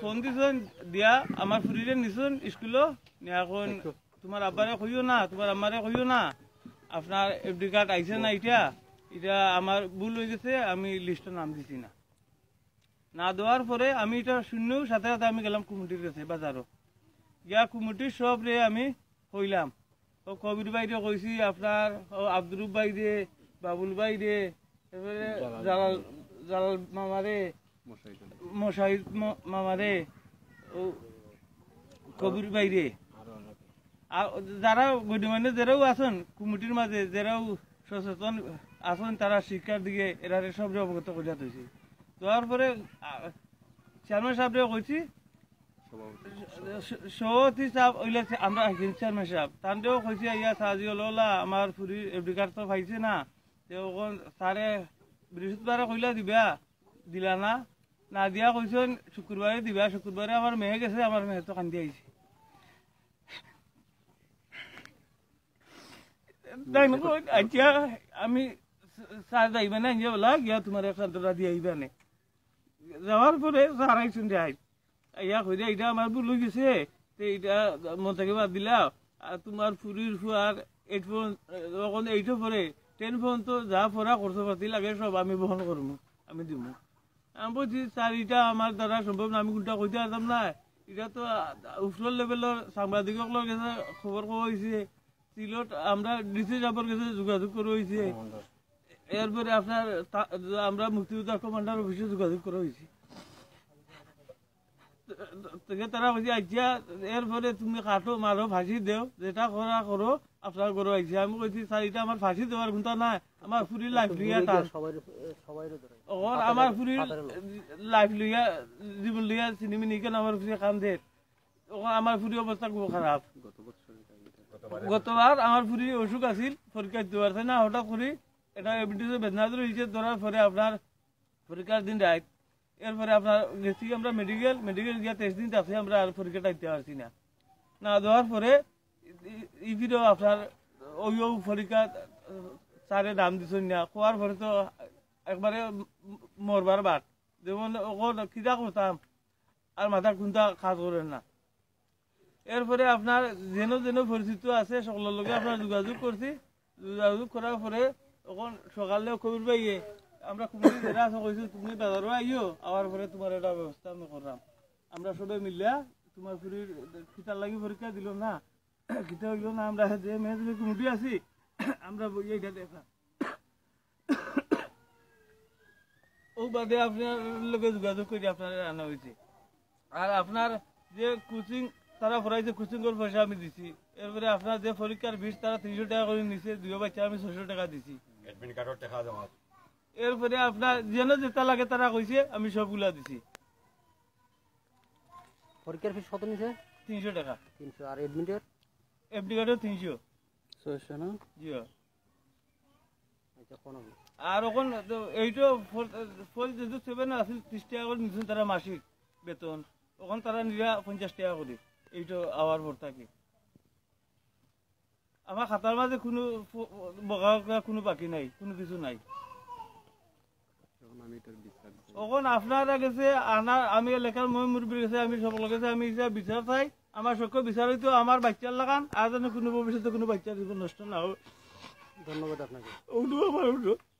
phone দিছন দিয়া না তোমার আমারে কইও না আপনার এফডি কার্ড আইছে না এটা এটা আমার ভুল হয়ে গেছে আমি লিস্টে নাম দিছি না না দেওয়ার পরে আমি এটা শুনেও সাথে সাথে আমি গেলাম কুমুটির কাছে বাজারও গিয়া কুমুটির সব রে আমি হইলাম ও কবির বাইরে কইছি আপনার ও আব্দুরুব বাই রে বাবুল বাই রে তারপরে জালাল জালাল মামা রে মশাহিদ মামারে ও কবির বাইরে যারা গণ্যমান্য যারাও আছেন কমিটির মাঝে যারাও সচেতন আছেন তারা শিক্ষার দিকে এরা সব অবগত করিয়া থইছি দেওয়ার পরে চেয়ারম্যান সাহেব কইছি সভাপতি সাহেব ওইলা আমরা আহিন চেয়ারম্যান সাহেব তানতেও কইছি ইয়া সাহায্য লোলা আমার ফুরি এপ্লিকার তো পাইছে না তো সারে বৃহস্পতিবারে কইলা দিবা দিলা না না দিয়া কইসন শুক্রবারে দিবা শুক্রবারে আমার মেহে গেছে আমার মেহে তো কান্দি আইছে আমি সার যাইবা না যে বলা গিয়া তোমার এক সান্তরা দিয়ে আইবা নে যাওয়ার পরে সার আইসুন যাই ইয়া কই দে এটা আমার ভুল গেছে এটা মন থেকে বাদ দিলা আর তোমার ফুরির ফুয়ার এইট ফোন এইটো পরে টেন পর্যন্ত যা পড়া খরচ পাতি লাগে সব আমি বহন করবো আমি দিবো আমি বলছি স্যার এটা আমার দ্বারা সম্ভব না আমি কোনটা কইতে পারতাম না এটা তো উফর লেভেলের সাংবাদিকসকলের কাছে খবর খবর হয়েছে সিলত আমরা ডিসি সাহেবের কাছে যোগাযোগ করা হয়েছে এরপরে আপনার আমরা মুক্তিযোদ্ধা কমান্ডার অফিসে যোগাযোগ করা হয়েছে তারা বলছি আইসিয়া এরপরে তুমি কাটো মারো ফাঁসি দেও যেটা করা করো আপনার গরু আইজিয়া আমি কইছি আচ্ছা, স্যার এটা আমার ফাঁসি দেওয়ার ঘুমটা না আমার ফুরির লাইফ লইয়া টান ওর আমার ফুরির লাইফ লইয়া জীবন লইয়া সিনেমি নিকেন আমার ফুরিয়ে কাম দে ওখন আমার ফুরি অবস্থা খুব খারাপ গতবার আমার ফুরি অসুখ আছিল পরীক্ষা দেওয়ার না হঠাৎ করে এটা এভিডেন্সে বেদনা ধরে হয়েছে ধরার পরে আপনার পরীক্ষার দিন রাত এরপরে আপনার গেছি আমরা মেডিকেল মেডিকেল গিয়ে টেস্ট দিন আছে আমরা আর পরীক্ষাটা দিতে পারছি না না দেওয়ার পরে ইভিরও আপনার ওই পরীক্ষা সারে দাম দিছ না খোয়ার পরে তো একবারে মরবার বাট যেমন ওখন কীটা করতাম আর মাথা খুঁজতা কাজ করে না এরপরে আপনার যেন যেন পরিচিত আছে সকলের লগে আপনার যোগাযোগ করছি যোগাযোগ করার পরে তখন সকালে খবর পাইয়ে আমরা কুমড়ি যেটা আছে কইছি কুমড়ি বাজারও আইও আওয়ার পরে তোমার এটা ব্যবস্থা আমি করলাম আমরা সবাই মিলিয়া তোমার ফুরির কিতার লাগি পরীক্ষা দিল না কিতা হইল না আমরা যে মেয়ে তুমি কুমড়ি আছি আমরা এইটা দেখলাম ও বাদে আপনার লগে যোগাযোগ করে আপনার আনা হয়েছে আর আপনার যে কোচিং তারা কোচিং কোচিংয়ের পয়সা আমি দিছি এরপরে আপনার যে পরীক্ষার ভিড় তারা তিনশো টাকা করে নিছে দুই বাচ্চা আমি ছশো টাকা দিছি এডমিট কার্ডের টাকা জমা এরপরে আপনার যেন যেটা লাগে তারা কইছে আমি সবগুলা দিছি পরীক্ষার কত নিছে টাকা তিনশো আর এডমিটের এফডি কার্ডও না জি আচ্ছা, আর এইটো ফল টাকা করে নিছেন তারা মাসিক বেতন ওখান তারা নিরা পঞ্চাশ টাকা করে এইটো আওয়ার ভর থাকে আমার খাতার মাঝে কোনো বগা কোনো বাকি নাই কোনো কিছু নাই এখন আপনারা গেছে আনার আমি এলাকার মই মুরব্বীর গেছে আমি সব গেছে আমি বিচার চাই আমার সকল বিচার হইতো আমার বাচ্চার লাগান আর যেন কোনো ভবিষ্যতে কোনো বাচ্চার জীবন নষ্ট না হোক ধন্যবাদ আপনাকে